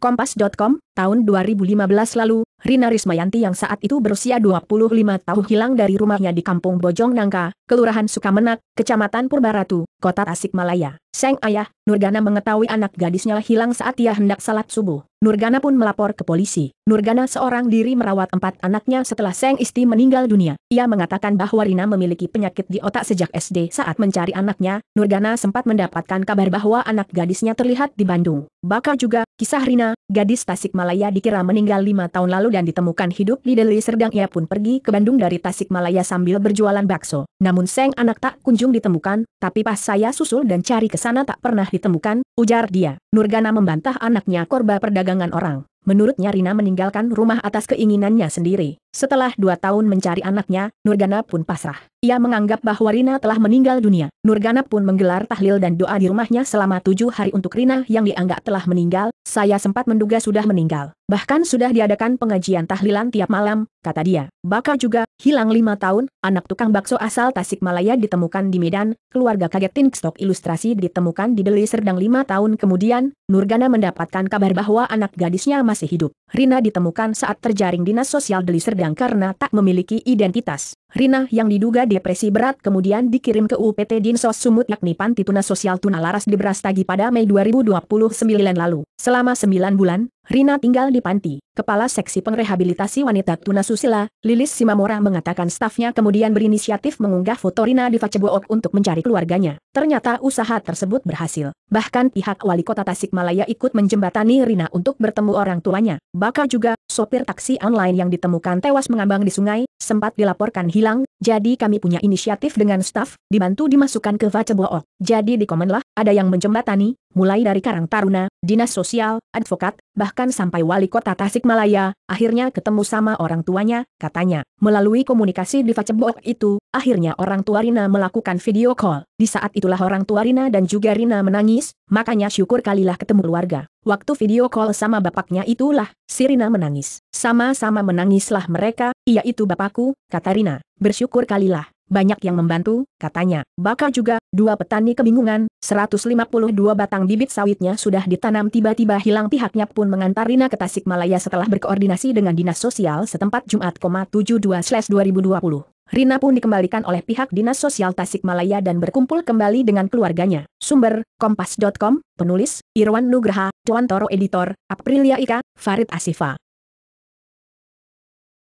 Kompas.com, Tahun 2015 lalu, Rina Rismayanti yang saat itu berusia 25 tahun hilang dari rumahnya di Kampung Bojong Nangka, Kelurahan Sukamenak, Kecamatan Purbaratu, Kota Tasikmalaya. Seng ayah, Nurgana mengetahui anak gadisnya hilang saat ia hendak salat subuh. Nurgana pun melapor ke polisi. Nurgana seorang diri merawat empat anaknya setelah Seng Isti meninggal dunia. Ia mengatakan bahwa Rina memiliki penyakit di otak sejak SD. Saat mencari anaknya, Nurgana sempat mendapatkan kabar bahwa anak gadisnya terlihat di Bandung. Bakal juga, kisah Rina, gadis Tasikmalaya Tasikmalaya dikira meninggal lima tahun lalu dan ditemukan hidup di Deli Serdang ia pun pergi ke Bandung dari Tasikmalaya sambil berjualan bakso. Namun Seng anak tak kunjung ditemukan, tapi pas saya susul dan cari ke sana tak pernah ditemukan, ujar dia. Nurgana membantah anaknya korba perdagangan orang. Menurutnya Rina meninggalkan rumah atas keinginannya sendiri. Setelah dua tahun mencari anaknya, Nurgana pun pasrah. Ia menganggap bahwa Rina telah meninggal dunia. Nurgana pun menggelar tahlil dan doa di rumahnya selama tujuh hari untuk Rina yang dianggap telah meninggal, saya sempat menduga sudah meninggal. Bahkan sudah diadakan pengajian tahlilan tiap malam, kata dia. Bakal juga, hilang lima tahun, anak tukang bakso asal Tasikmalaya ditemukan di Medan, keluarga kaget Tinkstok ilustrasi ditemukan di Deli Serdang lima tahun kemudian, Nurgana mendapatkan kabar bahwa anak gadisnya masih hidup. Rina ditemukan saat terjaring dinas sosial Deli Serdang karena tak memiliki identitas. Rina yang diduga depresi berat kemudian dikirim ke UPT Dinsos Sumut yakni Panti Tuna Sosial Tuna Laras di Brastagi pada Mei 2029 lalu. Selama 9 bulan, Rina tinggal di panti. Kepala Seksi Pengrehabilitasi Wanita Tuna Susila, Lilis Simamora mengatakan stafnya kemudian berinisiatif mengunggah foto Rina di Facebook untuk mencari keluarganya. Ternyata usaha tersebut berhasil. Bahkan pihak wali kota Tasikmalaya ikut menjembatani Rina untuk bertemu orang tuanya. Bahkan juga, sopir taksi online yang ditemukan tewas mengambang di sungai, sempat dilaporkan hilang, jadi kami punya inisiatif dengan staf, dibantu dimasukkan ke Facebook. Jadi dikomenlah, ada yang menjembatani, mulai dari Karang Taruna, dinas sosial, advokat, bahkan sampai wali kota Tasikmalaya, akhirnya ketemu sama orang tuanya, katanya. Melalui komunikasi di Facebook itu, akhirnya orang tua Rina melakukan video call. Di saat itulah orang tua Rina dan juga Rina menangis, makanya syukur kalilah ketemu keluarga. Waktu video call sama bapaknya itulah, Sirina menangis. Sama-sama menangislah mereka, iaitu bapakku, kata Rina. Bersyukur kalilah banyak yang membantu, katanya. Bakal juga, dua petani kebingungan, 152 batang bibit sawitnya sudah ditanam tiba-tiba hilang pihaknya pun mengantar Rina ke Tasikmalaya setelah berkoordinasi dengan Dinas Sosial setempat Jumat, 72-2020. Rina pun dikembalikan oleh pihak Dinas Sosial Tasikmalaya dan berkumpul kembali dengan keluarganya. Sumber, Kompas.com, penulis, Irwan Nugraha, Toro Editor, Aprilia Ika, Farid Asifa.